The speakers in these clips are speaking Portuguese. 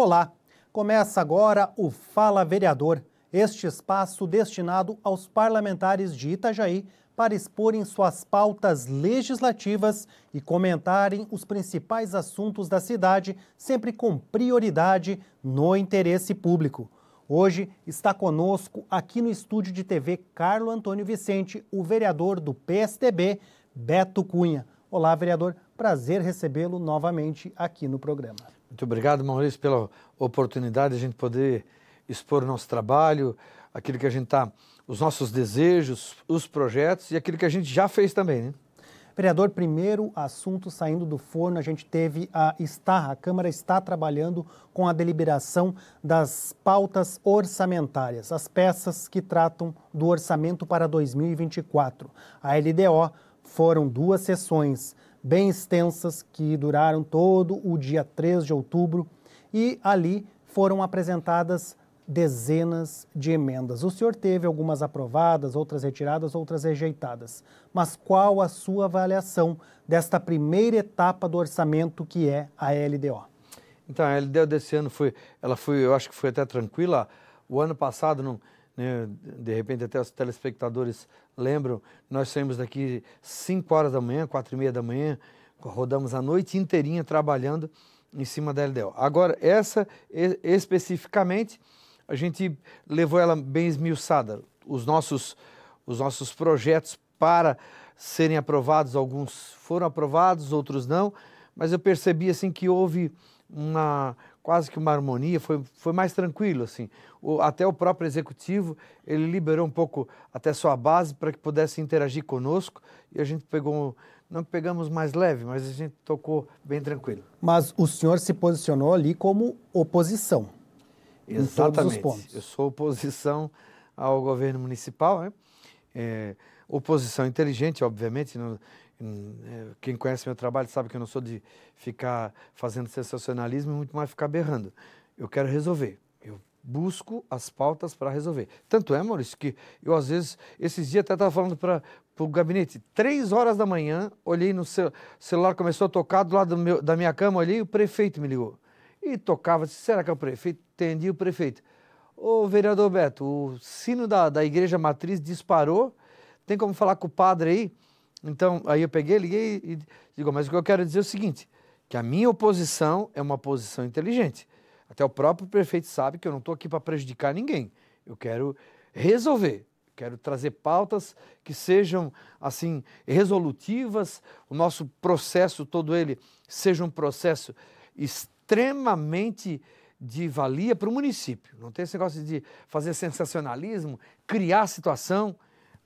Olá! Começa agora o Fala Vereador, este espaço destinado aos parlamentares de Itajaí para exporem suas pautas legislativas e comentarem os principais assuntos da cidade, sempre com prioridade no interesse público. Hoje está conosco aqui no estúdio de TV Carlo Antônio Vicente, o vereador do PSDB, Beto Cunha. Olá, vereador. Prazer recebê-lo novamente aqui no programa. Muito obrigado, Maurício, pela oportunidade de a gente poder expor nosso trabalho, aquilo que a gente tá, os nossos desejos, os projetos e aquilo que a gente já fez também, né? Vereador, primeiro assunto saindo do forno, a gente teve a está, a Câmara está trabalhando com a deliberação das pautas orçamentárias, as peças que tratam do orçamento para 2024. A LDO foram duas sessões bem extensas que duraram todo o dia 3 de outubro e ali foram apresentadas dezenas de emendas. O senhor teve algumas aprovadas, outras retiradas, outras rejeitadas. Mas qual a sua avaliação desta primeira etapa do orçamento que é a LDO? Então, a LDO desse ano foi, ela foi, eu acho que foi até tranquila. O ano passado não né? de repente até os telespectadores lembram, nós saímos daqui 5 horas da manhã, 4 e meia da manhã, rodamos a noite inteirinha trabalhando em cima da LDL. Agora, essa especificamente, a gente levou ela bem esmiuçada. Os nossos, os nossos projetos para serem aprovados, alguns foram aprovados, outros não, mas eu percebi assim que houve uma quase que uma harmonia, foi, foi mais tranquilo, assim. O, até o próprio executivo, ele liberou um pouco até sua base para que pudesse interagir conosco e a gente pegou, não pegamos mais leve, mas a gente tocou bem tranquilo. Mas o senhor se posicionou ali como oposição. Exatamente. Eu sou oposição ao governo municipal, né? É, oposição inteligente, obviamente, não, Hum, é, quem conhece meu trabalho sabe que eu não sou de ficar fazendo sensacionalismo, muito mais ficar berrando. Eu quero resolver. Eu busco as pautas para resolver. Tanto é, Maurício, que eu às vezes, esses dias até estava falando para o gabinete, três horas da manhã, olhei no cel celular, começou a tocar do lado do meu, da minha cama, olhei e o prefeito me ligou. E tocava, disse, será que é o prefeito? Entendi o prefeito. Ô vereador Beto, o sino da, da igreja matriz disparou, tem como falar com o padre aí? Então, aí eu peguei, liguei e digo, mas o que eu quero dizer é o seguinte, que a minha oposição é uma posição inteligente. Até o próprio prefeito sabe que eu não estou aqui para prejudicar ninguém. Eu quero resolver, quero trazer pautas que sejam assim resolutivas, o nosso processo todo ele seja um processo extremamente de valia para o município. Não tem esse negócio de fazer sensacionalismo, criar situação.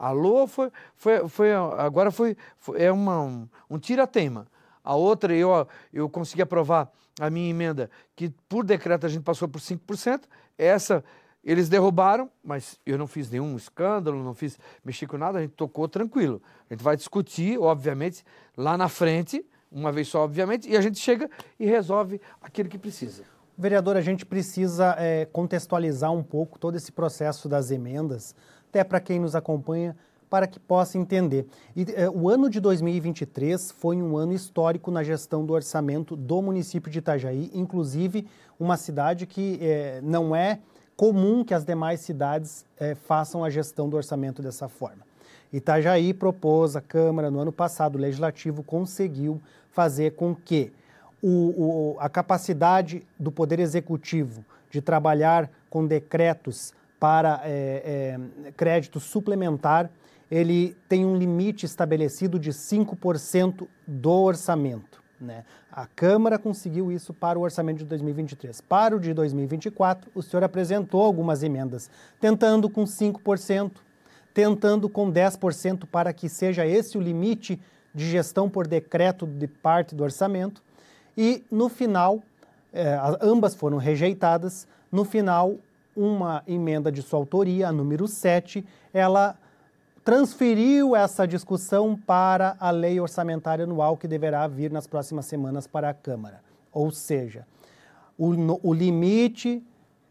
A Lua foi, foi, foi agora foi, foi, é uma, um, um tema. A outra, eu, eu consegui aprovar a minha emenda, que por decreto a gente passou por 5%. Essa eles derrubaram, mas eu não fiz nenhum escândalo, não fiz mexer com nada, a gente tocou tranquilo. A gente vai discutir, obviamente, lá na frente, uma vez só, obviamente, e a gente chega e resolve aquilo que precisa. Vereador, a gente precisa é, contextualizar um pouco todo esse processo das emendas até para quem nos acompanha, para que possa entender. E, eh, o ano de 2023 foi um ano histórico na gestão do orçamento do município de Itajaí, inclusive uma cidade que eh, não é comum que as demais cidades eh, façam a gestão do orçamento dessa forma. Itajaí propôs, a Câmara, no ano passado, o Legislativo conseguiu fazer com que o, o, a capacidade do Poder Executivo de trabalhar com decretos para é, é, crédito suplementar, ele tem um limite estabelecido de 5% do orçamento. Né? A Câmara conseguiu isso para o orçamento de 2023. Para o de 2024, o senhor apresentou algumas emendas, tentando com 5%, tentando com 10%, para que seja esse o limite de gestão por decreto de parte do orçamento. E no final, eh, ambas foram rejeitadas. No final, uma emenda de sua autoria, a número 7, ela transferiu essa discussão para a lei orçamentária anual que deverá vir nas próximas semanas para a Câmara. Ou seja, o, no, o limite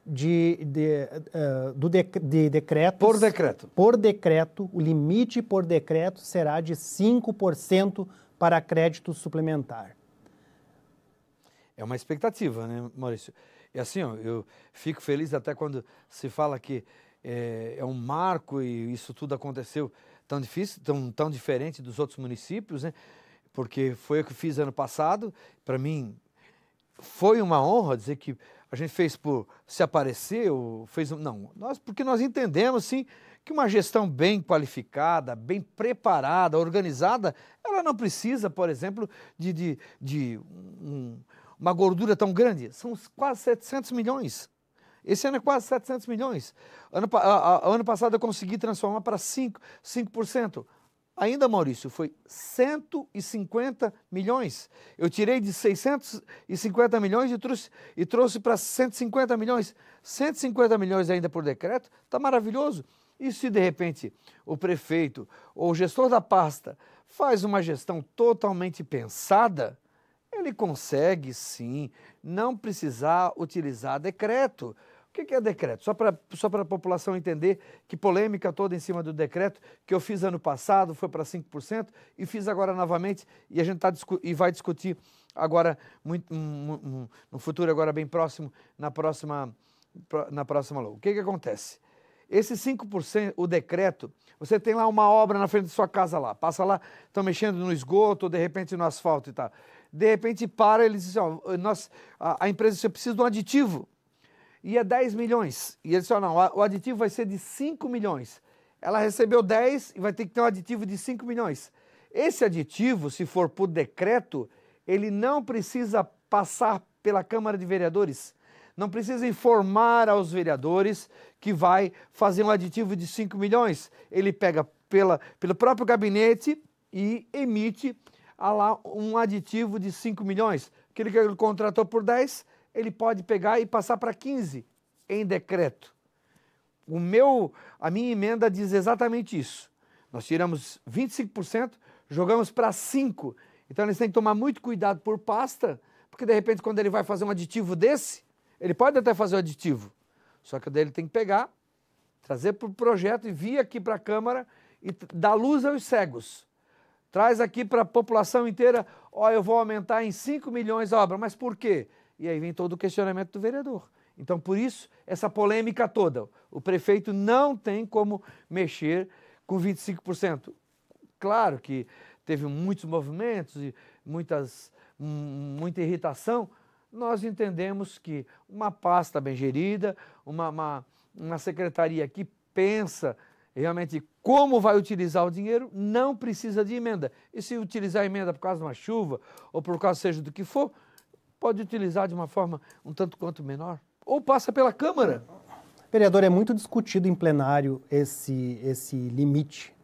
de, de, uh, do de, de decretos, por decreto. Por decreto, o limite por decreto será de 5% para crédito suplementar. É uma expectativa, né, Maurício? E assim, ó, eu fico feliz até quando se fala que é, é um marco e isso tudo aconteceu tão difícil, tão, tão diferente dos outros municípios, né? Porque foi o que fiz ano passado. Para mim, foi uma honra dizer que a gente fez por se aparecer, fez um, não, nós porque nós entendemos sim que uma gestão bem qualificada, bem preparada, organizada, ela não precisa, por exemplo, de, de, de um, uma gordura tão grande? São quase 700 milhões. Esse ano é quase 700 milhões. Ano, a, a, ano passado eu consegui transformar para 5%. 5%. Ainda, Maurício, foi 150 milhões. Eu tirei de 650 milhões e trouxe, e trouxe para 150 milhões. 150 milhões ainda por decreto, está maravilhoso. E se de repente o prefeito ou o gestor da pasta faz uma gestão totalmente pensada, ele consegue sim não precisar utilizar decreto. O que é decreto? Só para só a população entender que polêmica toda em cima do decreto que eu fiz ano passado, foi para 5% e fiz agora novamente e a gente tá, e vai discutir agora, muito, no futuro agora bem próximo, na próxima, na próxima LOU. O que, que acontece? Esse 5%, o decreto, você tem lá uma obra na frente da sua casa lá, passa lá, estão mexendo no esgoto, de repente no asfalto e tal. Tá de repente para, eles dizem, ó, nós, a, a empresa eu precisa de um aditivo. E é 10 milhões. E ele disseram, não, o aditivo vai ser de 5 milhões. Ela recebeu 10 e vai ter que ter um aditivo de 5 milhões. Esse aditivo, se for por decreto, ele não precisa passar pela Câmara de Vereadores. Não precisa informar aos vereadores que vai fazer um aditivo de 5 milhões. Ele pega pela, pelo próprio gabinete e emite há lá um aditivo de 5 milhões. Aquele que ele contratou por 10, ele pode pegar e passar para 15 em decreto. O meu, a minha emenda diz exatamente isso. Nós tiramos 25%, jogamos para 5. Então eles têm que tomar muito cuidado por pasta, porque de repente quando ele vai fazer um aditivo desse, ele pode até fazer o um aditivo, só que o dele tem que pegar, trazer para o projeto e vir aqui para a Câmara e dar luz aos cegos. Traz aqui para a população inteira, ó, eu vou aumentar em 5 milhões a obra, mas por quê? E aí vem todo o questionamento do vereador. Então, por isso, essa polêmica toda. O prefeito não tem como mexer com 25%. Claro que teve muitos movimentos e muitas, muita irritação. Nós entendemos que uma pasta bem gerida, uma, uma, uma secretaria que pensa realmente como vai utilizar o dinheiro, não precisa de emenda. E se utilizar a emenda por causa de uma chuva ou por causa seja do que for, pode utilizar de uma forma um tanto quanto menor. Ou passa pela Câmara. Vereador, é muito discutido em plenário esse, esse limite.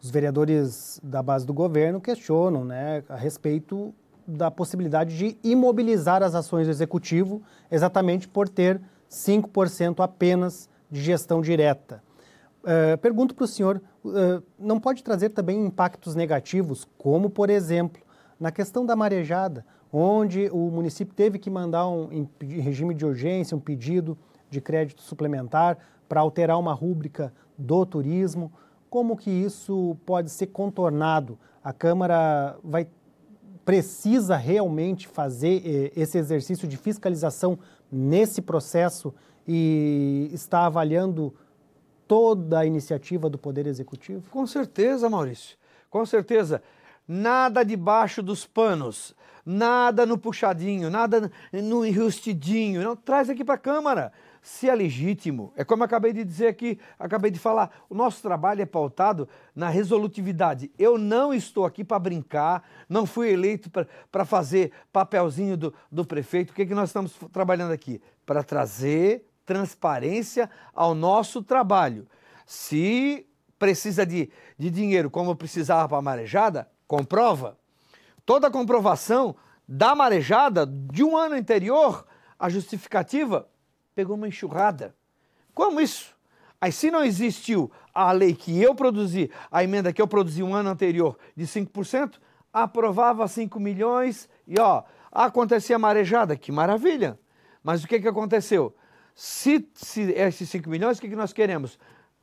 Os vereadores da base do governo questionam né, a respeito da possibilidade de imobilizar as ações do executivo, exatamente por ter 5% apenas de gestão direta. É, pergunto para o senhor, uh, não pode trazer também impactos negativos, como, por exemplo, na questão da marejada, onde o município teve que mandar um em regime de urgência, um pedido de crédito suplementar para alterar uma rúbrica do turismo. Como que isso pode ser contornado? A Câmara vai precisa realmente fazer é, esse exercício de fiscalização nesse processo e está avaliando toda a iniciativa do Poder Executivo? Com certeza, Maurício. Com certeza. Nada debaixo dos panos, nada no puxadinho, nada no enrustidinho. Não, traz aqui para a Câmara. Se é legítimo, é como eu acabei de dizer aqui, acabei de falar, o nosso trabalho é pautado na resolutividade. Eu não estou aqui para brincar, não fui eleito para fazer papelzinho do, do prefeito. O que, é que nós estamos trabalhando aqui? Para trazer transparência ao nosso trabalho. Se precisa de, de dinheiro como precisava para a marejada, comprova. Toda comprovação da marejada de um ano anterior, a justificativa pegou uma enxurrada. Como isso? Aí se não existiu a lei que eu produzi, a emenda que eu produzi um ano anterior de 5%, aprovava 5 milhões e ó, acontecia marejada, que maravilha. Mas o que, que aconteceu? Se, se esses 5 milhões, o que, que nós queremos?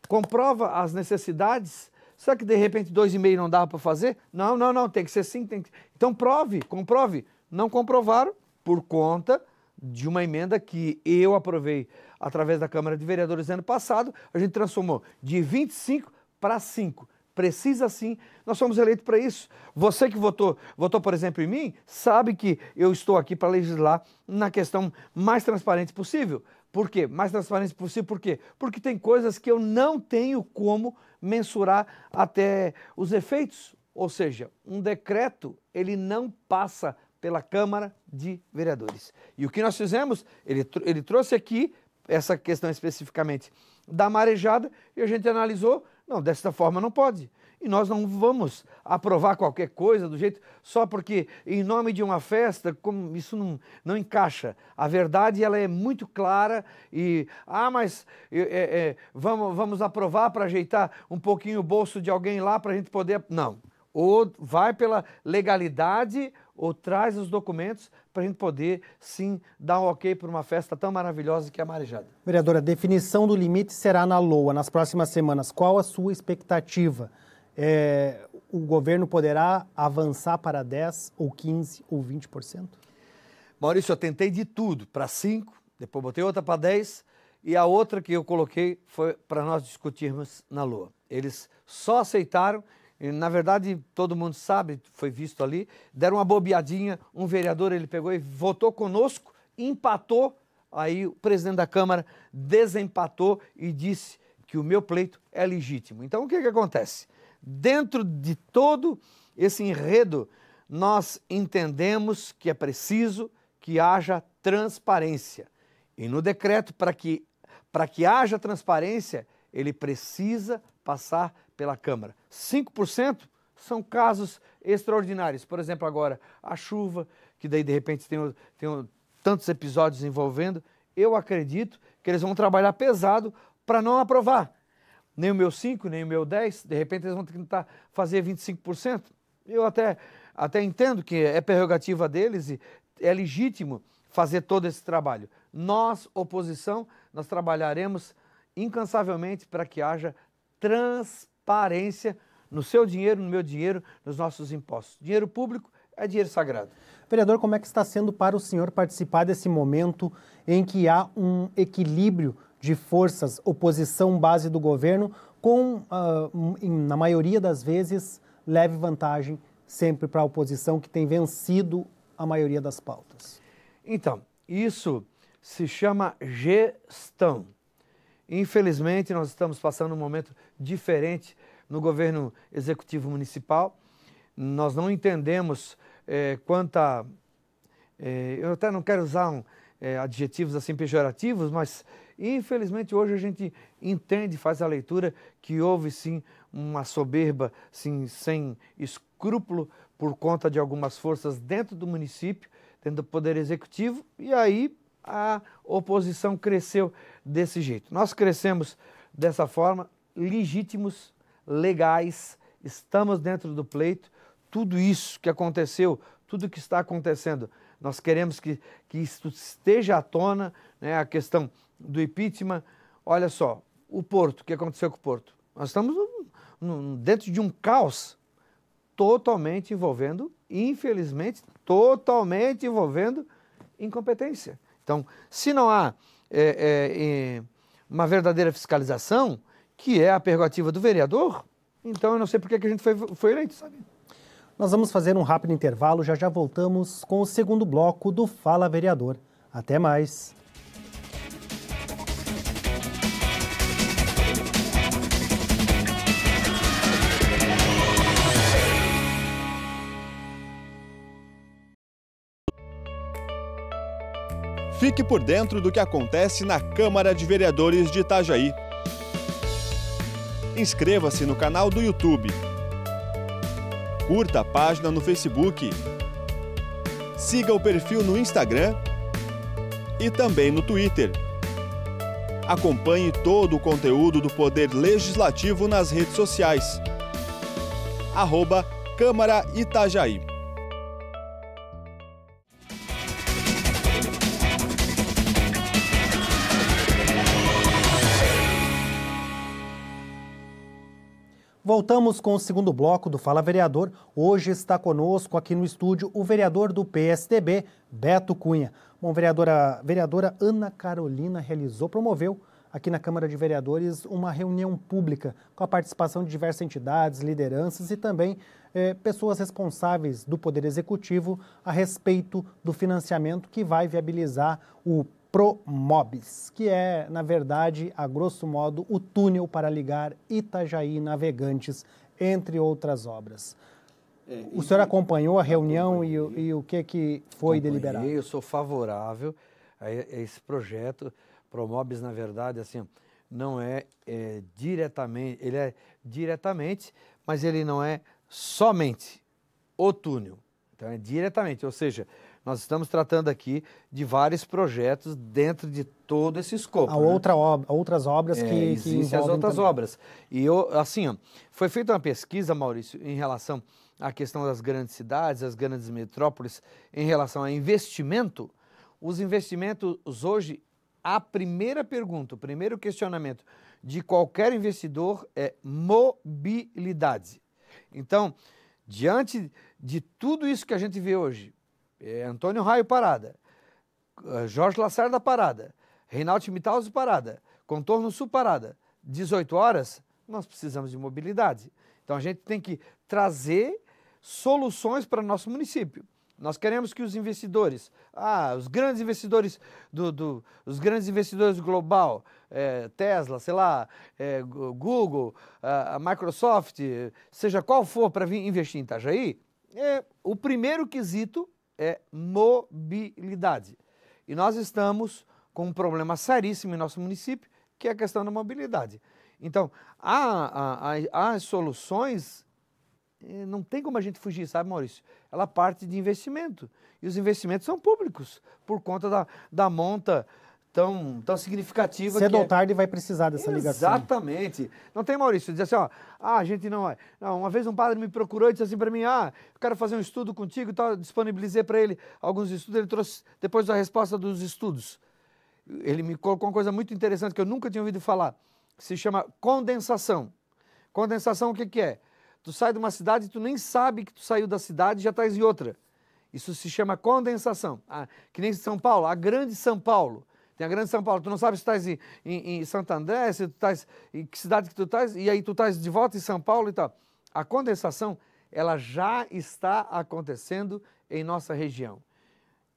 Comprova as necessidades. Será que de repente 2,5 não dava para fazer? Não, não, não, tem que ser 5. que... Então prove, comprove. Não comprovaram por conta de uma emenda que eu aprovei através da Câmara de Vereadores ano passado. A gente transformou de 25 para 5 precisa sim. Nós fomos eleitos para isso. Você que votou, votou, por exemplo, em mim, sabe que eu estou aqui para legislar na questão mais transparente possível. Por quê? Mais transparente possível, por quê? Porque tem coisas que eu não tenho como mensurar até os efeitos. Ou seja, um decreto, ele não passa pela Câmara de Vereadores. E o que nós fizemos, ele, ele trouxe aqui essa questão especificamente da marejada e a gente analisou, não, desta forma não pode. E nós não vamos aprovar qualquer coisa do jeito só porque em nome de uma festa, como isso não, não encaixa. A verdade ela é muito clara e ah, mas é, é, vamos, vamos aprovar para ajeitar um pouquinho o bolso de alguém lá para a gente poder. Não. Ou vai pela legalidade ou traz os documentos para a gente poder, sim, dar um ok para uma festa tão maravilhosa que é a Marejada. Vereadora, a definição do limite será na LOA nas próximas semanas. Qual a sua expectativa? é, o governo poderá avançar para 10 ou 15 ou 20%? Maurício, eu tentei de tudo, para 5, depois botei outra para 10 e a outra que eu coloquei foi para nós discutirmos na Lua. Eles só aceitaram, e, na verdade todo mundo sabe, foi visto ali, deram uma bobeadinha, um vereador ele pegou e votou conosco, empatou, aí o presidente da Câmara desempatou e disse que o meu pleito é legítimo. Então o que, que acontece? Dentro de todo esse enredo, nós entendemos que é preciso que haja transparência. E no decreto, para que, para que haja transparência, ele precisa passar pela Câmara. 5% são casos extraordinários. Por exemplo, agora, a chuva, que daí de repente tem, tem tantos episódios envolvendo. Eu acredito que eles vão trabalhar pesado para não aprovar nem o meu 5, nem o meu 10, de repente eles vão ter que tentar fazer 25%. Eu até, até entendo que é prerrogativa deles e é legítimo fazer todo esse trabalho. Nós, oposição, nós trabalharemos incansavelmente para que haja transparência no seu dinheiro, no meu dinheiro, nos nossos impostos. Dinheiro público é dinheiro sagrado. Vereador, como é que está sendo para o senhor participar desse momento em que há um equilíbrio de forças oposição base do governo, com, uh, na maioria das vezes, leve vantagem sempre para a oposição, que tem vencido a maioria das pautas. Então, isso se chama gestão. Infelizmente, nós estamos passando um momento diferente no governo executivo municipal. Nós não entendemos é, quanta. É, eu até não quero usar um, eh, é, adjetivos assim pejorativos, mas e infelizmente hoje a gente entende, faz a leitura, que houve sim uma soberba sim, sem escrúpulo por conta de algumas forças dentro do município, dentro do Poder Executivo, e aí a oposição cresceu desse jeito. Nós crescemos dessa forma, legítimos, legais, estamos dentro do pleito, tudo isso que aconteceu, tudo que está acontecendo nós queremos que, que isso esteja à tona, né, a questão do impeachment. Olha só, o Porto, o que aconteceu com o Porto? Nós estamos no, no, dentro de um caos totalmente envolvendo, infelizmente, totalmente envolvendo incompetência. Então, se não há é, é, é, uma verdadeira fiscalização, que é a prerrogativa do vereador, então eu não sei por que a gente foi, foi eleito, sabe? Nós vamos fazer um rápido intervalo, já já voltamos com o segundo bloco do Fala Vereador. Até mais! Fique por dentro do que acontece na Câmara de Vereadores de Itajaí. Inscreva-se no canal do YouTube Curta a página no Facebook. Siga o perfil no Instagram e também no Twitter. Acompanhe todo o conteúdo do Poder Legislativo nas redes sociais. Arroba Câmara Itajaí. voltamos com o segundo bloco do Fala Vereador. Hoje está conosco aqui no estúdio o vereador do PSDB, Beto Cunha. Bom, vereadora, vereadora Ana Carolina realizou, promoveu aqui na Câmara de Vereadores uma reunião pública com a participação de diversas entidades, lideranças e também eh, pessoas responsáveis do Poder Executivo a respeito do financiamento que vai viabilizar o Promobis, que é, na verdade, a grosso modo, o túnel para ligar Itajaí e Navegantes, entre outras obras. É, o senhor acompanhou a reunião e, e, o que, que foi deliberado? Eu sou favorável a esse projeto. Promobis, na verdade, assim, não é, é diretamente, ele é diretamente, mas ele não é somente o túnel. Então é diretamente, ou seja, nós estamos tratando aqui de vários projetos dentro de todo esse escopo. Há né? outra obra outras obras é, que, existem as outras também. obras. E eu, assim, foi feita uma pesquisa, Maurício, em relação à questão das grandes cidades, as grandes metrópoles, em relação a investimento. Os investimentos hoje, a primeira pergunta, o primeiro questionamento de qualquer investidor é mobilidade. Então, diante de tudo isso que a gente vê hoje, é, Antônio Raio, parada. Ah, Jorge Lacerda, parada. Reinaldo Schmidthaus, parada. Contorno Sul, parada. 18 horas, nós precisamos de mobilidade. Então a gente tem que trazer soluções para o nosso município. Nós queremos que os investidores, ah, os grandes investidores do, do os grandes investidores global, é, Tesla, sei lá, é, Google, a Microsoft, seja qual for para vir investir em Itajaí, é, o primeiro quesito é mobilidade. E nós estamos com um problema seríssimo em nosso município, que é a questão da mobilidade. Então, há, há, as soluções, não tem como a gente fugir, sabe, Maurício? Ela parte de investimento. E os investimentos são públicos, por conta da, da monta tão, tão significativa. Cedo é. ou é... tarde vai precisar dessa Exatamente. ligação. Exatamente. Não tem, Maurício, dizer assim, ó, ah, a gente não, não... Uma vez um padre me procurou e disse assim para mim, ah, eu quero fazer um estudo contigo e tal, disponibilizei para ele alguns estudos, ele trouxe depois a resposta dos estudos. Ele me colocou uma coisa muito interessante que eu nunca tinha ouvido falar, que se chama condensação. Condensação o que que é? Tu sai de uma cidade e tu nem sabe que tu saiu da cidade e já estás em outra. Isso se chama condensação. Ah, que nem São Paulo, a grande São Paulo tem a Grande São Paulo. Tu não sabes se estás em, em, em Santo André, se tu estás em que cidade que tu estás, e aí tu estás de volta em São Paulo e tal. A condensação, ela já está acontecendo em nossa região.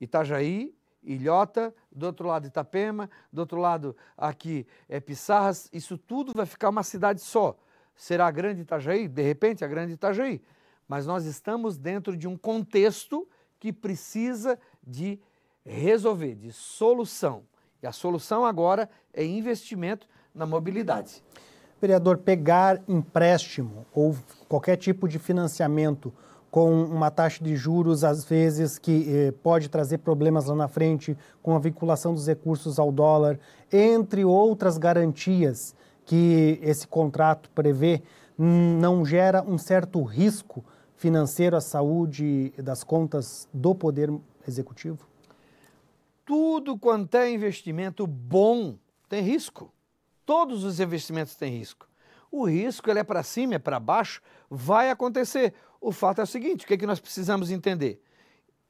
Itajaí, Ilhota, do outro lado Itapema, do outro lado aqui é Pissarras, isso tudo vai ficar uma cidade só. Será a Grande Itajaí? De repente, a Grande Itajaí. Mas nós estamos dentro de um contexto que precisa de resolver, de solução. E a solução agora é investimento na mobilidade. Vereador, pegar empréstimo ou qualquer tipo de financiamento com uma taxa de juros, às vezes, que eh, pode trazer problemas lá na frente, com a vinculação dos recursos ao dólar, entre outras garantias que esse contrato prevê, não gera um certo risco financeiro à saúde das contas do Poder Executivo? tudo quanto é investimento bom tem risco. Todos os investimentos têm risco. O risco ele é para cima, é para baixo, vai acontecer. O fato é o seguinte: o que, é que nós precisamos entender?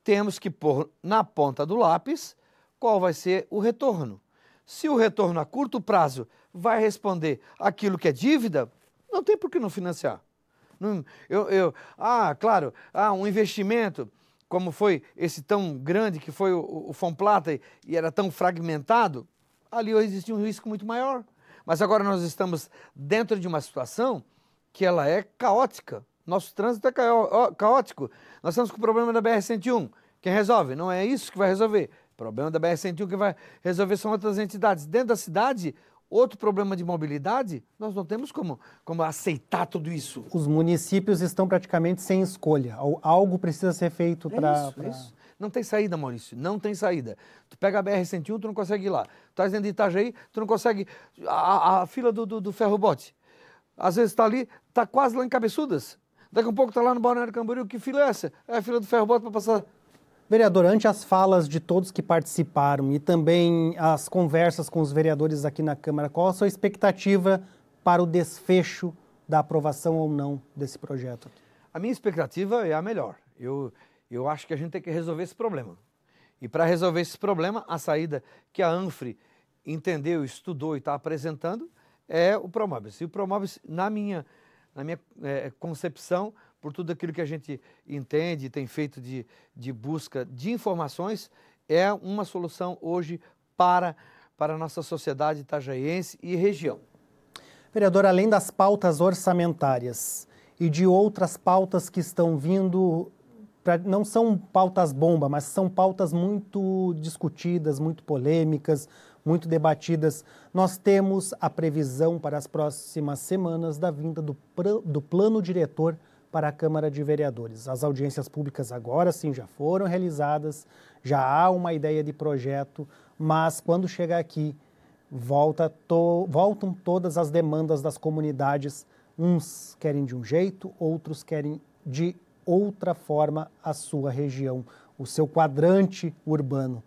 Temos que pôr na ponta do lápis qual vai ser o retorno. Se o retorno a curto prazo vai responder aquilo que é dívida, não tem por que não financiar. Não, eu, eu, ah, claro, ah, um investimento como foi esse tão grande que foi o, Fomplata e era tão fragmentado, ali existia um risco muito maior. Mas agora nós estamos dentro de uma situação que ela é caótica. Nosso trânsito é caótico. Nós estamos com o problema da BR-101. Quem resolve? Não é isso que vai resolver. O problema da BR-101 que vai resolver são outras entidades. Dentro da cidade, outro problema de mobilidade, nós não temos como, como aceitar tudo isso. Os municípios estão praticamente sem escolha. Algo precisa ser feito é para. Isso, é pra... isso, Não tem saída, Maurício. Não tem saída. Tu pega a BR-101, tu não consegue ir lá. Tu tá dentro de Itajaí, tu não consegue. A, a, a fila do, do, do ferrobote. Às vezes está ali, está quase lá em Cabeçudas. Daqui a um pouco está lá no Balneário Camboriú. Que fila é essa? É a fila do ferrobote para passar Vereador, ante as falas de todos que participaram e também as conversas com os vereadores aqui na Câmara, qual a sua expectativa para o desfecho da aprovação ou não desse projeto? A minha expectativa é a melhor. Eu, eu acho que a gente tem que resolver esse problema. E para resolver esse problema, a saída que a ANFRE entendeu, estudou e está apresentando é o Promobis. E o Promobis, na minha, na minha é, concepção, por tudo aquilo que a gente entende e tem feito de, de busca de informações, é uma solução hoje para, para a nossa sociedade itajaense e região. Vereador, além das pautas orçamentárias e de outras pautas que estão vindo, pra, não são pautas bomba, mas são pautas muito discutidas, muito polêmicas, muito debatidas. Nós temos a previsão para as próximas semanas da vinda do, do plano diretor para a Câmara de Vereadores. As audiências públicas agora sim já foram realizadas, já há uma ideia de projeto, mas quando chegar aqui, volta to, voltam todas as demandas das comunidades. Uns querem de um jeito, outros querem de outra forma a sua região, o seu quadrante urbano.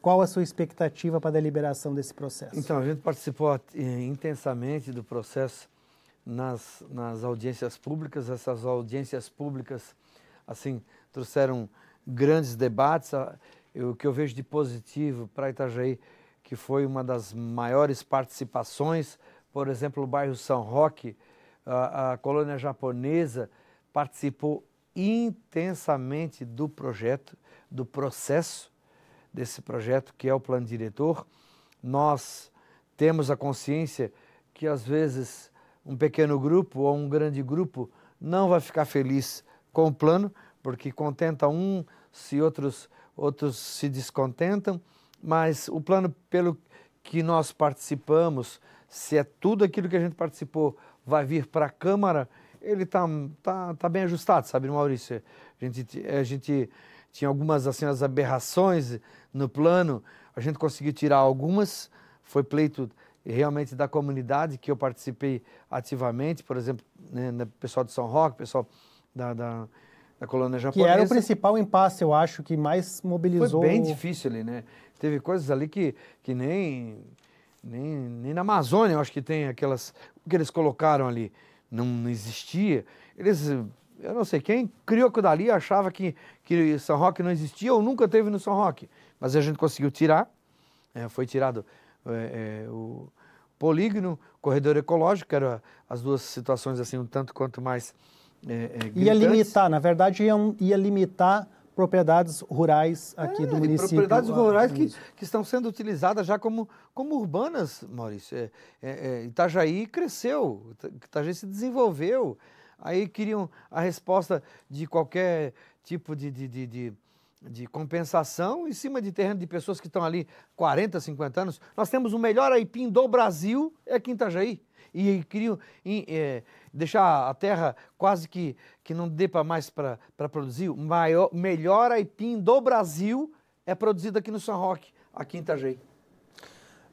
Qual a sua expectativa para a deliberação desse processo? Então, a gente participou eh, intensamente do processo nas, nas audiências públicas. Essas audiências públicas, assim, trouxeram grandes debates. O que eu vejo de positivo para Itajaí, que foi uma das maiores participações, por exemplo, o bairro São Roque, a, a colônia japonesa participou intensamente do projeto, do processo desse projeto que é o plano diretor. Nós temos a consciência que às vezes um pequeno grupo ou um grande grupo não vai ficar feliz com o plano, porque contenta um se outros, outros se descontentam, mas o plano pelo que nós participamos, se é tudo aquilo que a gente participou vai vir para a Câmara, ele está tá, tá bem ajustado, sabe, né, Maurício? A gente, a gente tinha algumas assim, as aberrações no plano, a gente conseguiu tirar algumas, foi pleito realmente da comunidade que eu participei ativamente, por exemplo, né, né pessoal de São Roque, pessoal da, da, da colônia japonesa. Que era o principal impasse, eu acho, que mais mobilizou. Foi bem difícil ali, né? Teve coisas ali que, que nem, nem, nem na Amazônia, eu acho que tem aquelas. O que eles colocaram ali não, não existia. Eles eu não sei quem criou aquilo dali, achava que, que São Roque não existia ou nunca teve no São Roque. Mas a gente conseguiu tirar, é, foi tirado é, é, o polígono, corredor ecológico, que eram as duas situações assim um tanto quanto mais é, é Ia limitar, na verdade, ia, ia limitar propriedades rurais aqui do é, município. Propriedades ah, rurais que, que estão sendo utilizadas já como, como urbanas, Maurício. Itajaí cresceu, Itajaí se desenvolveu. Aí queriam a resposta de qualquer tipo de, de, de, de de compensação em cima de terreno de pessoas que estão ali 40, 50 anos. Nós temos o melhor aipim do Brasil, é aqui em Itajaí. E queriam é, deixar a terra quase que, que não dê para mais para produzir. O maior, melhor aipim do Brasil é produzido aqui no São Roque, aqui em Itajaí.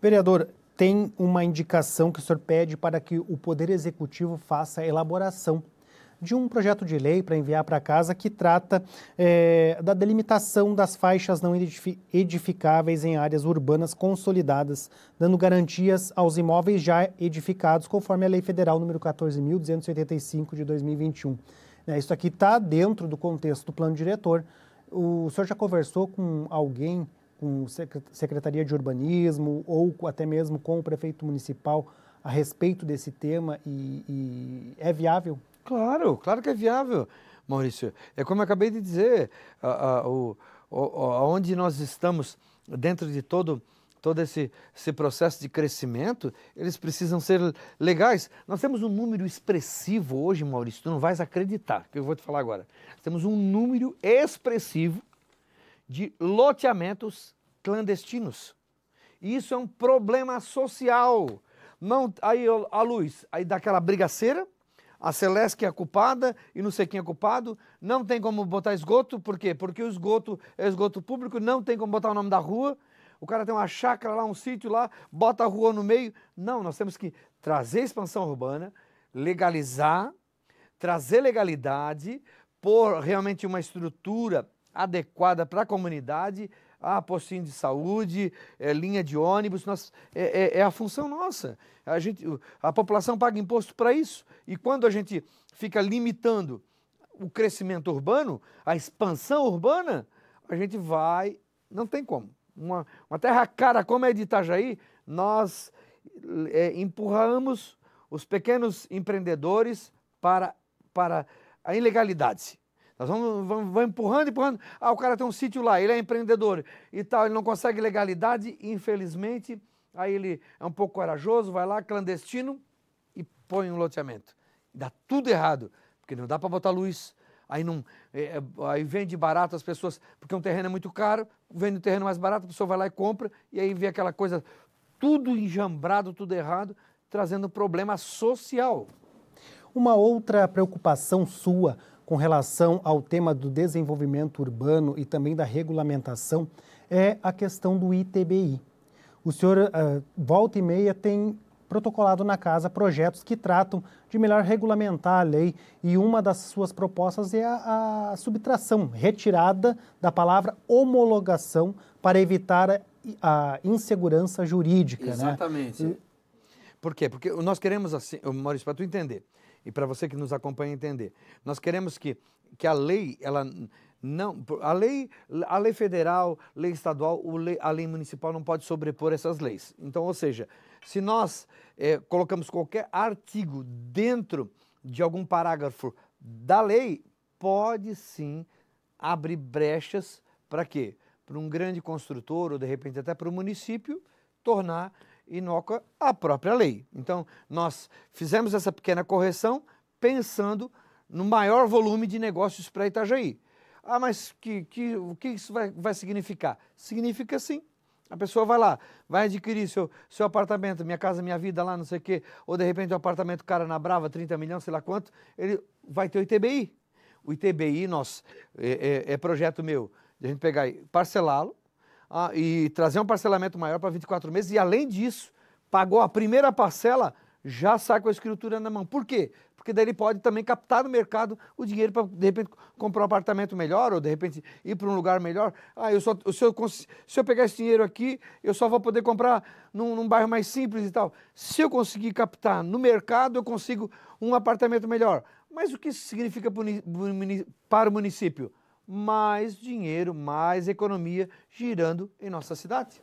Vereador, tem uma indicação que o senhor pede para que o Poder Executivo faça a elaboração de um projeto de lei para enviar para casa que trata é, da delimitação das faixas não edificáveis em áreas urbanas consolidadas, dando garantias aos imóveis já edificados, conforme a Lei Federal número 14.285 de 2021. É, isso aqui está dentro do contexto do plano diretor. O senhor já conversou com alguém, com Secretaria de Urbanismo ou até mesmo com o prefeito municipal a respeito desse tema e, e é viável? Claro, claro que é viável, Maurício. É como eu acabei de dizer, aonde nós estamos dentro de todo todo esse, esse processo de crescimento, eles precisam ser legais. Nós temos um número expressivo hoje, Maurício, tu não vais acreditar que eu vou te falar agora. Temos um número expressivo de loteamentos clandestinos. E isso é um problema social. Não, aí a luz, aí dá aquela brigaceira, a Celeste é culpada e não sei quem é culpado, não tem como botar esgoto, por quê? Porque o esgoto é esgoto público, não tem como botar o nome da rua, o cara tem uma chácara lá, um sítio lá, bota a rua no meio. Não, nós temos que trazer expansão urbana, legalizar, trazer legalidade, pôr realmente uma estrutura adequada para a comunidade ah, postinho de saúde, é, linha de ônibus, nós, é, é, é a função nossa. A, gente, a população paga imposto para isso. E quando a gente fica limitando o crescimento urbano, a expansão urbana, a gente vai. Não tem como. Uma, uma terra cara como é de Itajaí, nós é, empurramos os pequenos empreendedores para, para a ilegalidade. Nós vamos, vamos, vamos, empurrando, empurrando. Ah, o cara tem um sítio lá, ele é empreendedor e tal, ele não consegue legalidade, infelizmente. Aí ele é um pouco corajoso, vai lá, clandestino e põe um loteamento. Dá tudo errado, porque não dá para botar luz. Aí, não, é, é, aí vende barato as pessoas, porque um terreno é muito caro, vende um terreno mais barato, a pessoa vai lá e compra, e aí vê aquela coisa, tudo enjambrado, tudo errado, trazendo problema social. Uma outra preocupação sua com relação ao tema do desenvolvimento urbano e também da regulamentação é a questão do ITBI. O senhor, uh, volta e meia, tem protocolado na casa projetos que tratam de melhor regulamentar a lei e uma das suas propostas é a, a subtração, retirada da palavra homologação para evitar a, a insegurança jurídica. Né? Exatamente. Né? Por quê? Porque nós queremos assim, Maurício, para tu entender, e para você que nos acompanha entender. Nós queremos que, que a lei, ela não, a lei, a lei federal, lei estadual, lei, a lei municipal não pode sobrepor essas leis. Então, ou seja, se nós é, colocamos qualquer artigo dentro de algum parágrafo da lei, pode sim abrir brechas para quê? Para um grande construtor ou de repente até para o município tornar inócua à própria lei. Então, nós fizemos essa pequena correção pensando no maior volume de negócios para Itajaí. Ah, mas que, que, o que isso vai, vai significar? Significa sim. A pessoa vai lá, vai adquirir seu, seu apartamento, minha casa, minha vida lá, não sei o quê, ou de repente um apartamento cara na Brava, 30 milhões, sei lá quanto, ele vai ter o ITBI. O ITBI, nós, é, é, é projeto meu, de a gente pegar e parcelá-lo, ah, e trazer um parcelamento maior para 24 meses. E além disso, pagou a primeira parcela, já sai com a escritura na mão. Por quê? Porque daí ele pode também captar no mercado o dinheiro para, de repente, comprar um apartamento melhor ou, de repente, ir para um lugar melhor. Ah, eu só, se, eu, se eu pegar esse dinheiro aqui, eu só vou poder comprar num, num bairro mais simples e tal. Se eu conseguir captar no mercado, eu consigo um apartamento melhor. Mas o que isso significa para o município? mais dinheiro, mais economia girando em nossa cidade.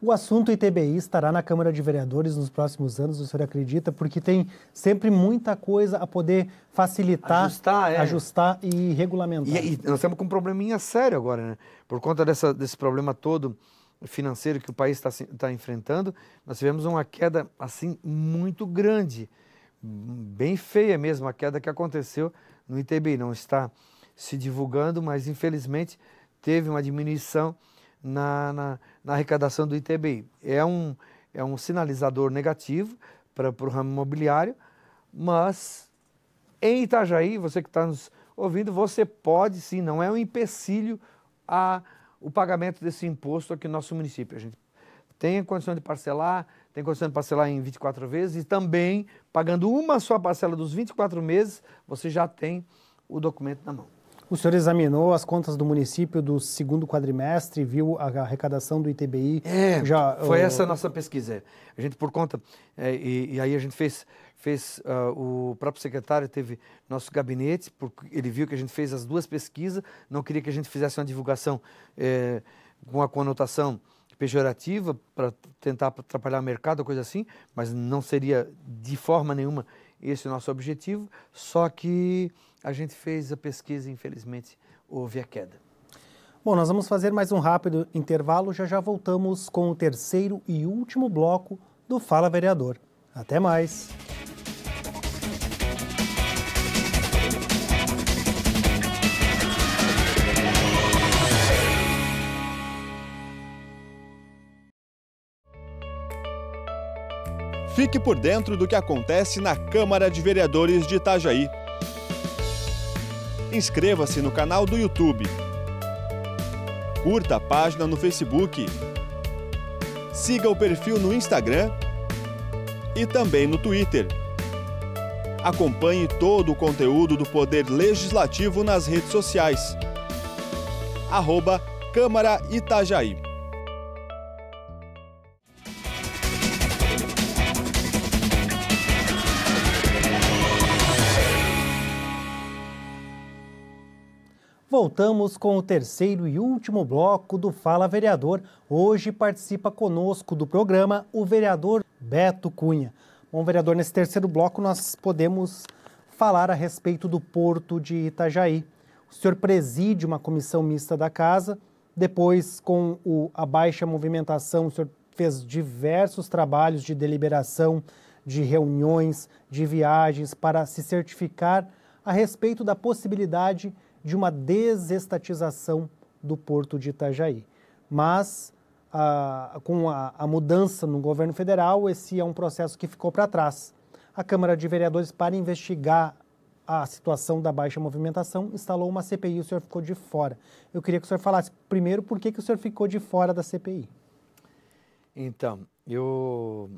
O assunto ITBI estará na Câmara de Vereadores nos próximos anos, o senhor acredita? Porque tem sempre muita coisa a poder facilitar, ajustar, é. ajustar e regulamentar. E, e, nós estamos com um probleminha sério agora, né? Por conta dessa, desse problema todo financeiro que o país está tá enfrentando, nós tivemos uma queda, assim, muito grande, bem feia mesmo, a queda que aconteceu no ITBI. Não está se divulgando, mas infelizmente teve uma diminuição na, na, na arrecadação do ITBI. É um, é um sinalizador negativo para o ramo imobiliário, mas em Itajaí, você que está nos ouvindo, você pode sim, não é um empecilho a, o pagamento desse imposto aqui no nosso município. A gente tem a condição de parcelar, tem condição de parcelar em 24 vezes e também, pagando uma só parcela dos 24 meses, você já tem o documento na mão. O senhor examinou as contas do município do segundo quadrimestre, viu a arrecadação do ITBI? É, já, foi essa a nossa pesquisa. A gente, por conta, é, e, e, aí a gente fez, fez uh, o próprio secretário teve nosso gabinete, porque ele viu que a gente fez as duas pesquisas, não queria que a gente fizesse uma divulgação é, com a conotação pejorativa para tentar atrapalhar o mercado, coisa assim, mas não seria de forma nenhuma esse o nosso objetivo, só que a gente fez a pesquisa e infelizmente houve a queda. Bom, nós vamos fazer mais um rápido intervalo, já já voltamos com o terceiro e último bloco do Fala Vereador. Até mais! Fique por dentro do que acontece na Câmara de Vereadores de Itajaí. Inscreva-se no canal do YouTube. Curta a página no Facebook. Siga o perfil no Instagram e também no Twitter. Acompanhe todo o conteúdo do Poder Legislativo nas redes sociais. Arroba Câmara Itajaí. voltamos com o terceiro e último bloco do Fala Vereador. Hoje participa conosco do programa o vereador Beto Cunha. Bom, vereador, nesse terceiro bloco nós podemos falar a respeito do porto de Itajaí. O senhor preside uma comissão mista da casa, depois, com o, a baixa movimentação, o senhor fez diversos trabalhos de deliberação, de reuniões, de viagens para se certificar a respeito da possibilidade de de uma desestatização do porto de Itajaí. Mas, a, com a, a mudança no governo federal, esse é um processo que ficou para trás. A Câmara de Vereadores, para investigar a situação da baixa movimentação, instalou uma CPI e o senhor ficou de fora. Eu queria que o senhor falasse, primeiro, por que, que o senhor ficou de fora da CPI? Então, eu.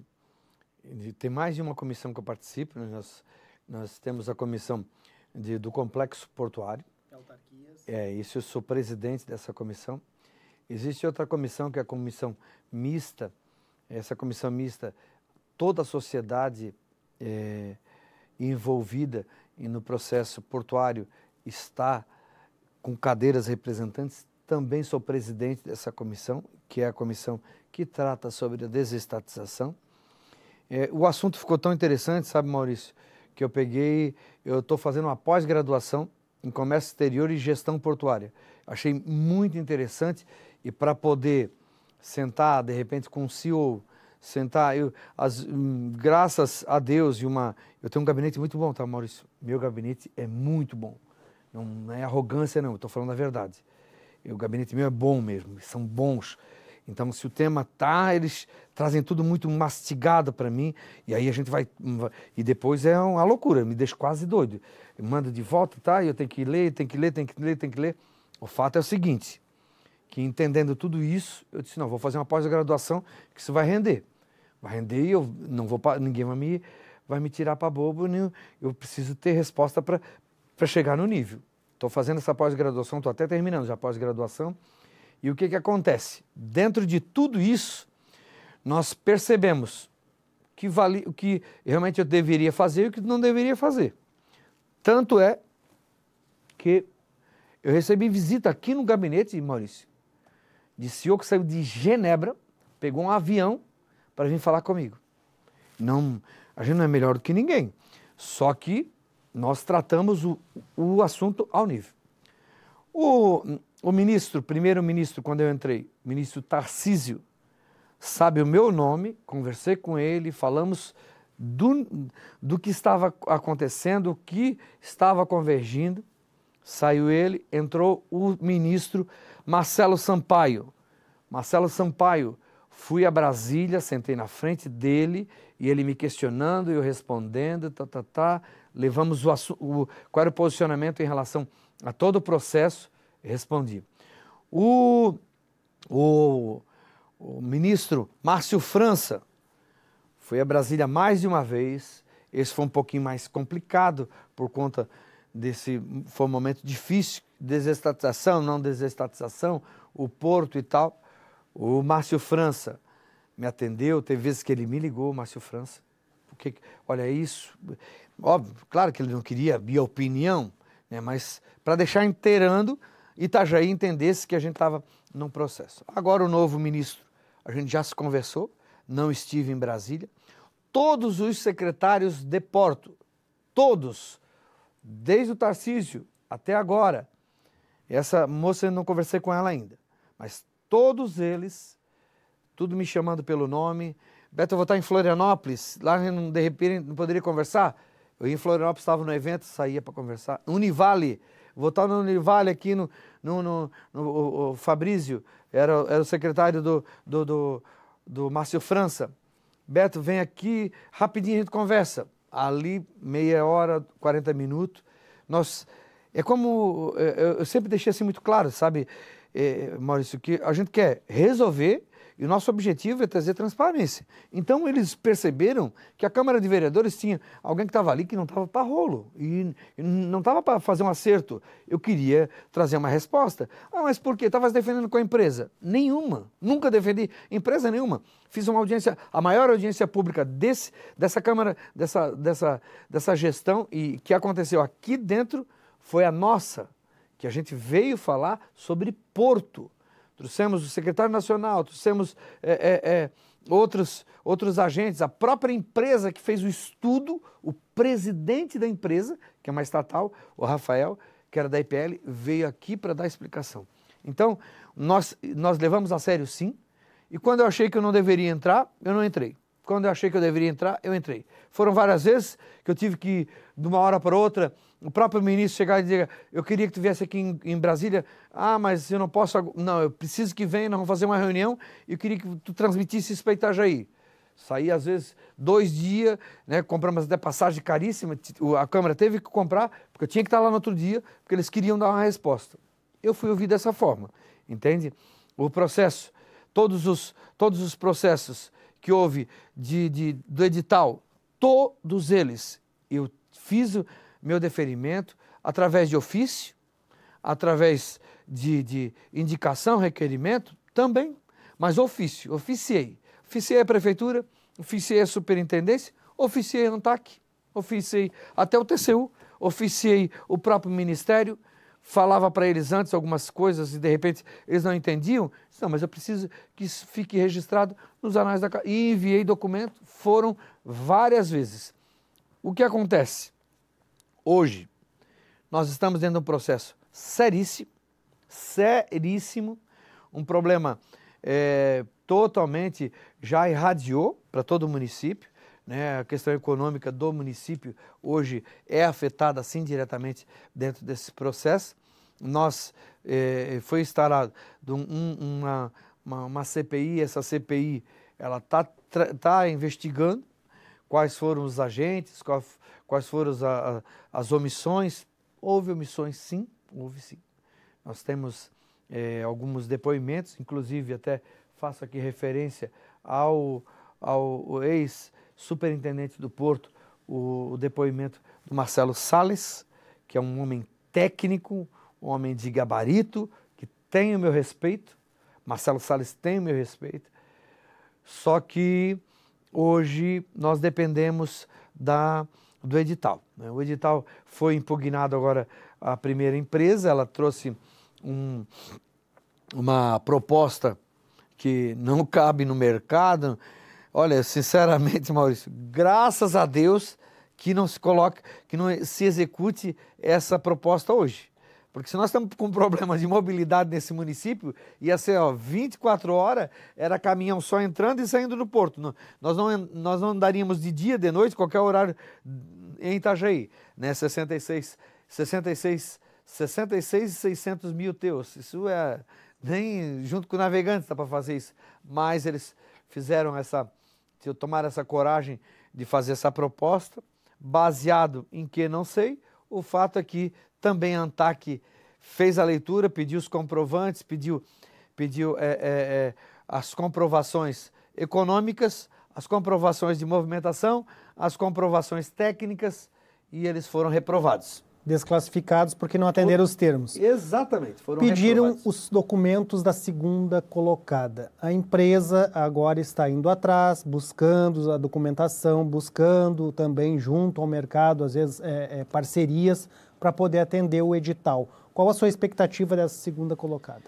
Tem mais de uma comissão que eu participo, né? nós, nós temos a comissão de, do Complexo Portuário, autarquias. É, isso eu sou presidente dessa comissão. Existe outra comissão que é a comissão mista. Essa comissão mista, toda a sociedade é, envolvida no processo portuário está com cadeiras representantes. Também sou presidente dessa comissão, que é a comissão que trata sobre a desestatização. É, o assunto ficou tão interessante, sabe, Maurício, que eu peguei, eu estou fazendo uma pós-graduação em comércio exterior e gestão portuária. Achei muito interessante e para poder sentar de repente com o CEO, sentar eu as, hum, graças a Deus e uma eu tenho um gabinete muito bom, tá Maurício? Meu gabinete é muito bom. Não, não é arrogância não, estou falando a verdade. O gabinete meu é bom mesmo, são bons. Então, se o tema tá, eles trazem tudo muito mastigado para mim, e aí a gente hum, vai. E depois é uma loucura, me deixa quase doido. Manda de volta, tá? E eu tenho que ler, tenho que ler, tenho que ler, tenho que ler. O fato é o seguinte: que entendendo tudo isso, eu disse: não, vou fazer uma pós-graduação, que isso vai render. Vai render e eu não vou. Ninguém vai me, vai me tirar para bobo, nem, eu preciso ter resposta para chegar no nível. Estou fazendo essa pós-graduação, estou até terminando já a pós-graduação e o que, que acontece? Dentro de tudo isso, nós percebemos que vale, o que realmente eu deveria fazer e o que não deveria fazer. Tanto é que eu recebi visita aqui no gabinete, Maurício, de CEO que saiu de Genebra, pegou um avião para vir falar comigo. Não, a gente não é melhor do que ninguém. Só que nós tratamos o, o assunto ao nível. O, o ministro, primeiro-ministro, quando eu entrei, ministro Tarcísio, sabe o meu nome, conversei com ele, falamos do, do que estava acontecendo, o que estava convergindo. Saiu ele, entrou o ministro Marcelo Sampaio. Marcelo Sampaio, fui a Brasília, sentei na frente dele e ele me questionando, eu respondendo, tá, tá, tá. Levamos o, o qual era o posicionamento em relação a todo o processo. Respondi. O, o, o ministro Márcio França foi a Brasília mais de uma vez. Esse foi um pouquinho mais complicado por conta desse foi um momento difícil, desestatização, não desestatização, o porto e tal. O Márcio França me atendeu, teve vezes que ele me ligou, Márcio França. Porque, olha é isso, óbvio, claro que ele não queria minha opinião, né, mas para deixar inteirando, Itajaí entendesse que a gente estava num processo. Agora, o novo ministro, a gente já se conversou, não estive em Brasília. Todos os secretários de porto, todos, desde o Tarcísio até agora, essa moça eu não conversei com ela ainda, mas todos eles, tudo me chamando pelo nome. Beto, eu vou estar em Florianópolis, lá não, de repente não poderia conversar. Eu ia em Florianópolis, estava no evento, saía para conversar. Univale, estar no Univale aqui no, no, no, no o, o Fabrício, era, era o secretário do, do, do, do Márcio França. Beto, vem aqui, rapidinho a gente conversa. Ali, meia hora, 40 minutos. Nós, é como, é, é, eu sempre deixei assim muito claro, sabe, é, Maurício, que a gente quer resolver e o nosso objetivo é trazer transparência. Então eles perceberam que a Câmara de Vereadores tinha alguém que estava ali que não estava para rolo e não estava para fazer um acerto. Eu queria trazer uma resposta. Ah, mas por quê? Estava se defendendo com a empresa? Nenhuma. Nunca defendi empresa nenhuma. Fiz uma audiência, a maior audiência pública desse, dessa Câmara, dessa, dessa, dessa gestão e que aconteceu aqui dentro foi a nossa, que a gente veio falar sobre porto trouxemos o secretário nacional, trouxemos é, é, é, outros, outros agentes, a própria empresa que fez o estudo, o presidente da empresa, que é uma estatal, o Rafael, que era da IPL, veio aqui para dar explicação. Então, nós, nós levamos a sério sim, e quando eu achei que eu não deveria entrar, eu não entrei. Quando eu achei que eu deveria entrar, eu entrei. Foram várias vezes que eu tive que, de uma hora para outra, o próprio ministro chegar e dizer: Eu queria que tu viesse aqui em, em, Brasília. Ah, mas eu não posso. Não, eu preciso que venha, nós vamos fazer uma reunião e eu queria que tu transmitisse isso para Itajaí. Saí, às vezes, dois dias, né? Compramos até passagem caríssima. A Câmara teve que comprar, porque eu tinha que estar lá no outro dia, porque eles queriam dar uma resposta. Eu fui ouvido dessa forma, entende? O processo, todos os, todos os processos que houve de, de, do edital, todos eles, eu fiz o meu deferimento através de ofício, através de, de indicação, requerimento, também, mas ofício, oficiei. Oficiei a prefeitura, oficiei a superintendência, oficiei a ANTAC, oficiei até o TCU, oficiei o próprio ministério, falava para eles antes algumas coisas e de repente eles não entendiam. Não, mas eu preciso que isso fique registrado nos anais da e enviei documento, foram várias vezes. O que acontece? Hoje nós estamos dentro de um processo seríssimo, seríssimo, um problema é, totalmente já irradiou para todo o município né, a questão econômica do município hoje é afetada assim diretamente dentro desse processo. Nós eh, foi instalado um, uma, uma, uma, CPI, essa CPI ela está tá investigando quais foram os agentes, quais, quais foram as, as omissões. Houve omissões, sim, houve sim. Nós temos eh, alguns depoimentos, inclusive até faço aqui referência ao, ao ex superintendente do Porto, o, o depoimento do Marcelo Sales, que é um homem técnico, um homem de gabarito, que tem o meu respeito. Marcelo Sales tem o meu respeito. Só que hoje nós dependemos da, do edital. Né? O edital foi impugnado agora a primeira empresa, ela trouxe um, uma proposta que não cabe no mercado, Olha, sinceramente, Maurício, graças a Deus que não se coloque, que não se execute essa proposta hoje. Porque se nós estamos com problema de mobilidade nesse município, ia ser ó, 24 horas, era caminhão só entrando e saindo do porto. Não, nós, não, nós não andaríamos de dia, de noite, qualquer horário em Itajaí. Né? 66, 66, 66 e 600 mil teus. Isso é nem junto com o navegante dá para fazer isso. Mas eles fizeram essa, se eu tomar essa coragem de fazer essa proposta, baseado em que não sei, o fato é que também a ANTAC fez a leitura, pediu os comprovantes, pediu, pediu é, é, é, as comprovações econômicas, as comprovações de movimentação, as comprovações técnicas e eles foram reprovados desclassificados porque não atenderam os termos. Exatamente. Foram Pediram os documentos da segunda colocada. A empresa agora está indo atrás, buscando a documentação, buscando também junto ao mercado, às vezes, é, é, parcerias para poder atender o edital. Qual a sua expectativa dessa segunda colocada?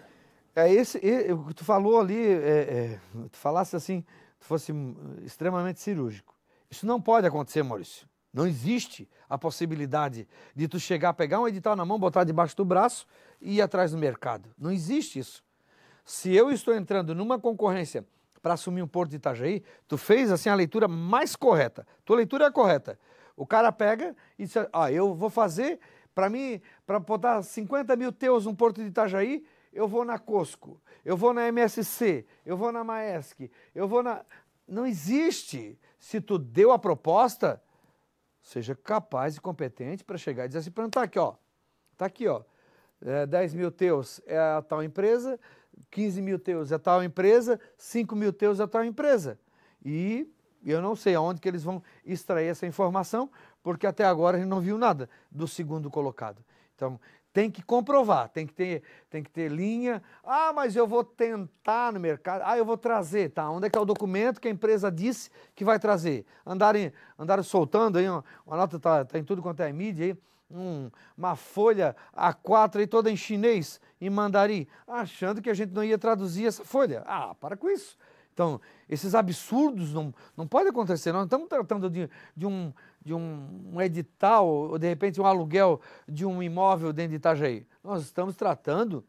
É esse, é, tu falou ali, é, é, tu falasse assim, tu fosse hum, extremamente cirúrgico. Isso não pode acontecer, Maurício. Não existe a possibilidade de tu chegar, pegar um edital na mão, botar debaixo do braço e ir atrás do mercado. Não existe isso. Se eu estou entrando numa concorrência para assumir um porto de Itajaí, tu fez assim a leitura mais correta. Tua leitura é correta. O cara pega e diz: "Ah, eu vou fazer para mim, para botar 50 mil teus no porto de Itajaí, eu vou na Cosco, eu vou na MSC, eu vou na Maesc, eu vou na. Não existe. Se tu deu a proposta, seja capaz e competente para chegar e dizer assim, pronto, tá aqui, ó, tá aqui, ó, é, 10 mil teus é a tal empresa, 15 mil teus é a tal empresa, 5 mil teus é a tal empresa. E eu não sei aonde que eles vão extrair essa informação, porque até agora a gente não viu nada do segundo colocado. Então, tem que comprovar, tem que, ter, tem que ter linha. Ah, mas eu vou tentar no mercado. Ah, eu vou trazer, tá? Onde é que é o documento que a empresa disse que vai trazer? Andarem, andaram soltando aí, uma, uma nota tá, tá, em tudo quanto é mídia aí, um, uma folha A4 aí toda em chinês, em mandarim, achando que a gente não ia traduzir essa folha. Ah, para com isso. Então, esses absurdos não, não podem acontecer. Nós estamos tratando de, de, um, de um, um edital, ou de repente um aluguel de um imóvel dentro de Itajaí. Nós estamos tratando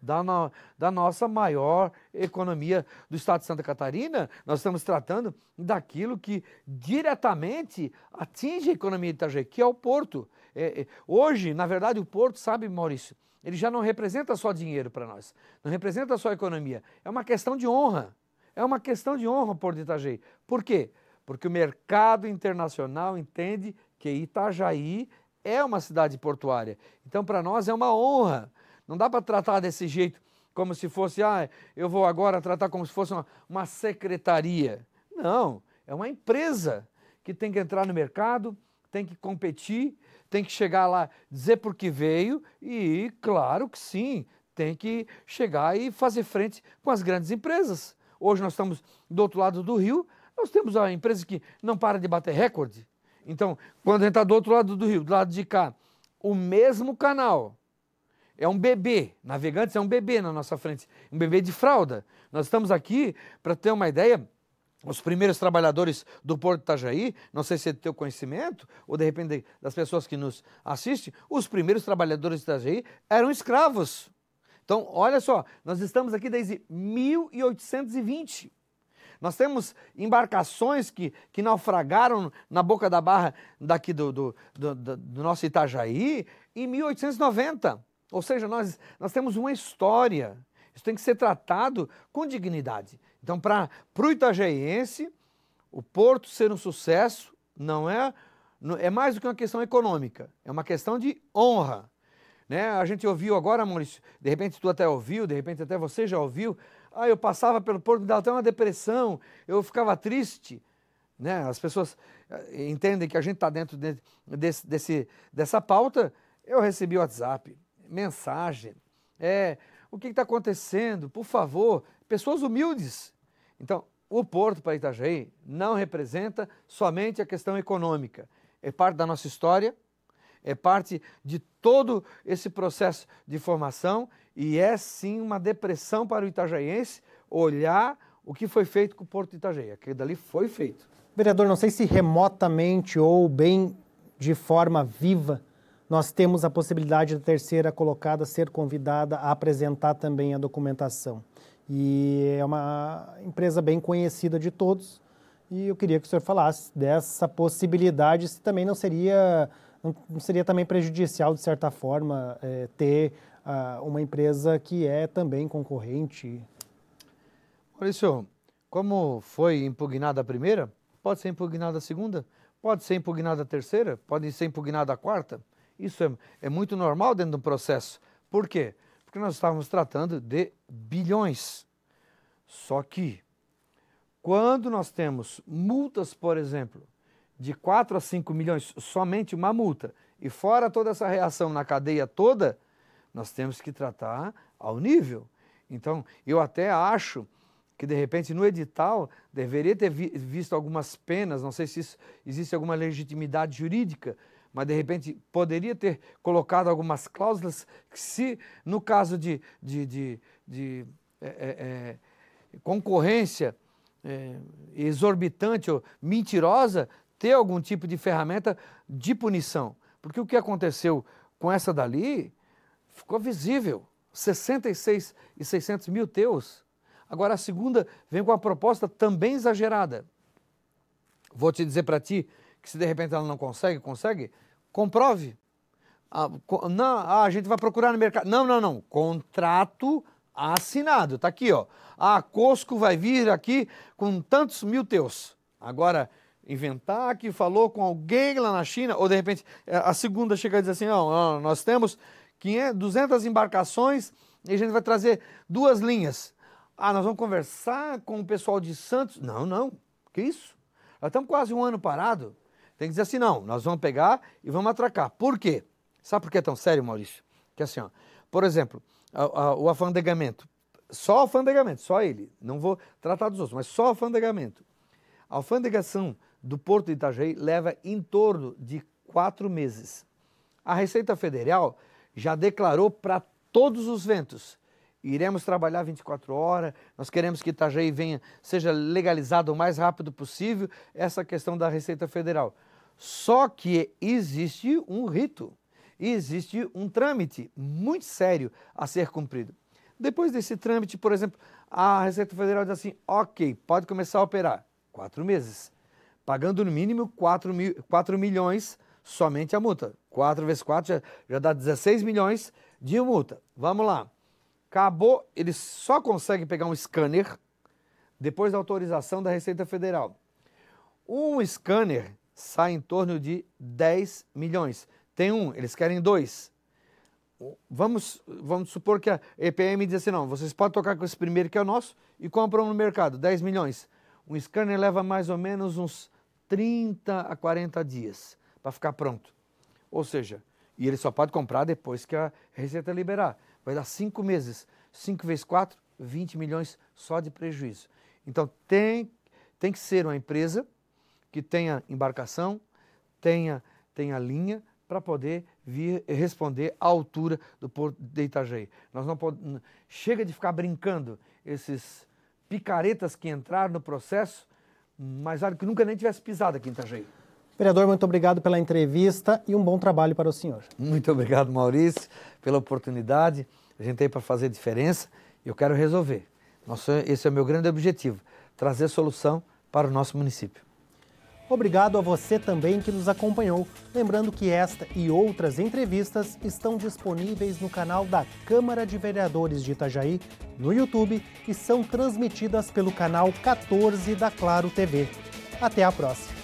da, no, da, nossa maior economia do estado de Santa Catarina, nós estamos tratando daquilo que diretamente atinge a economia de Itajaí, que é o porto. É, é, hoje, na verdade, o porto, sabe, Maurício, ele já não representa só dinheiro para nós, não representa só economia, é uma questão de honra. É uma questão de honra por Itajaí. Por quê? Porque o mercado internacional entende que Itajaí é uma cidade portuária. Então, para nós é uma honra. Não dá para tratar desse jeito como se fosse, ah, eu vou agora tratar como se fosse uma, uma secretaria. Não, é uma empresa que tem que entrar no mercado, tem que competir, tem que chegar lá, dizer por que veio e, claro que sim, tem que chegar e fazer frente com as grandes empresas. Hoje nós estamos do outro lado do rio, nós temos a empresa que não para de bater recorde. Então, quando a gente está do outro lado do rio, do lado de cá, o mesmo canal é um bebê. Navegantes é um bebê na nossa frente, um bebê de fralda. Nós estamos aqui, para ter uma ideia, os primeiros trabalhadores do Porto de Itajaí, não sei se é do teu conhecimento, ou de repente das pessoas que nos assistem, os primeiros trabalhadores de Itajaí eram escravos. Então, olha só, nós estamos aqui desde 1820. Nós temos embarcações que, que naufragaram na boca da barra daqui do, do, do, do nosso Itajaí em 1890. Ou seja, nós, nós temos uma história. Isso tem que ser tratado com dignidade. Então, para o itajaense, o porto ser um sucesso não é, é mais do que uma questão econômica, é uma questão de honra. Né? A gente ouviu agora, Maurício, de repente tu até ouviu, de repente até você já ouviu. Ah, eu passava pelo porto, me dava até uma depressão, eu ficava triste. Né? As pessoas eh, entendem que a gente está dentro de, desse, desse, dessa pauta. Eu recebi WhatsApp, mensagem, é, o que está acontecendo, por favor, pessoas humildes. Então, o porto para Itajaí não representa somente a questão econômica, é parte da nossa história, é parte de todo esse processo de formação e é sim uma depressão para o itajaense olhar o que foi feito com o Porto de Itajaí. Aquilo dali foi feito. Vereador, não sei se remotamente ou bem de forma viva, nós temos a possibilidade da terceira colocada ser convidada a apresentar também a documentação. E é uma empresa bem conhecida de todos. E eu queria que o senhor falasse dessa possibilidade, se também não seria não seria também prejudicial, de certa forma, é, ter ah, uma empresa que é também concorrente? Maurício, como foi impugnada a primeira, pode ser impugnada a segunda, pode ser impugnada a terceira, pode ser impugnada a quarta. Isso é, é muito normal dentro de um processo. Por quê? Porque nós estávamos tratando de bilhões. Só que, quando nós temos multas, por exemplo, de 4 a 5 milhões somente uma multa, e fora toda essa reação na cadeia toda, nós temos que tratar ao nível. Então, eu até acho que de repente no edital deveria ter vi visto algumas penas, não sei se isso, existe alguma legitimidade jurídica, mas de repente poderia ter colocado algumas cláusulas que se no caso de, de, de, de é, é, é concorrência é, exorbitante ou mentirosa, ter algum tipo de ferramenta de punição. Porque o que aconteceu com essa dali ficou visível. 66 e 600 mil teus. Agora a segunda vem com uma proposta também exagerada. Vou te dizer para ti que se de repente ela não consegue, consegue, comprove. Ah, não, ah, a gente vai procurar no mercado. Não, não, não. Contrato assinado. Está aqui, ó. A ah, Cosco vai vir aqui com tantos mil teus. Agora, inventar que falou com alguém lá na China, ou de repente eh, a segunda chega e diz assim: não, não nós temos 500, 200 embarcações e a gente vai trazer duas linhas. Ah, nós vamos conversar com o pessoal de Santos. Não, não, que isso? Nós estamos quase um ano parado. Tem que dizer assim: não, nós vamos pegar e vamos atracar. Por quê? Sabe por que é tão sério, Maurício? Que assim, ó, por exemplo, a, a, o afandegamento. Só afandegamento, só ele. Não vou tratar dos outros, mas só afandegamento. A alfandegação do Porto de Itajaí leva em torno de quatro meses. A Receita Federal já declarou para todos os ventos. Iremos trabalhar 24 horas, nós queremos que Itajaí venha, seja legalizado o mais rápido possível, essa questão da Receita Federal. Só que existe um rito, existe um trâmite muito sério a ser cumprido. Depois desse trâmite, por exemplo, a Receita Federal diz assim: ok, pode começar a operar. Quatro meses pagando no mínimo 4, mil, 4 milhões somente a multa. 4 vezes 4 já, já dá 16 milhões de multa. Vamos lá. Acabou, ele só consegue pegar um scanner depois da autorização da Receita Federal. Um scanner sai em torno de 10 milhões. Tem um, eles querem dois. Vamos, vamos supor que a EPM diz assim: não, vocês podem tocar com esse primeiro que é o nosso e compram no mercado 10 milhões. Um scanner leva mais ou menos uns 30 a 40 dias para ficar pronto. Ou seja, e ele só pode comprar depois que a receita liberar. Vai dar cinco meses. 5 vezes 4, 20 milhões só de prejuízo. Então tem, tem que ser uma empresa que tenha embarcação, tenha, tenha linha para poder vir responder à altura do porto de Itajaí. Nós não podemos, chega de ficar brincando esses picaretas que entraram no processo mas algo que nunca nem tivesse pisado aqui em Itajaí. Vereador, muito obrigado pela entrevista e um bom trabalho para o senhor. Muito obrigado, Maurício, pela oportunidade. A gente tem para fazer diferença e eu quero resolver. Nosso, esse é o meu grande objetivo, trazer solução para o nosso município. Obrigado a você também que nos acompanhou. Lembrando que esta e outras entrevistas estão disponíveis no canal da Câmara de Vereadores de Itajaí no YouTube e são transmitidas pelo canal 14 da Claro TV. Até a próxima!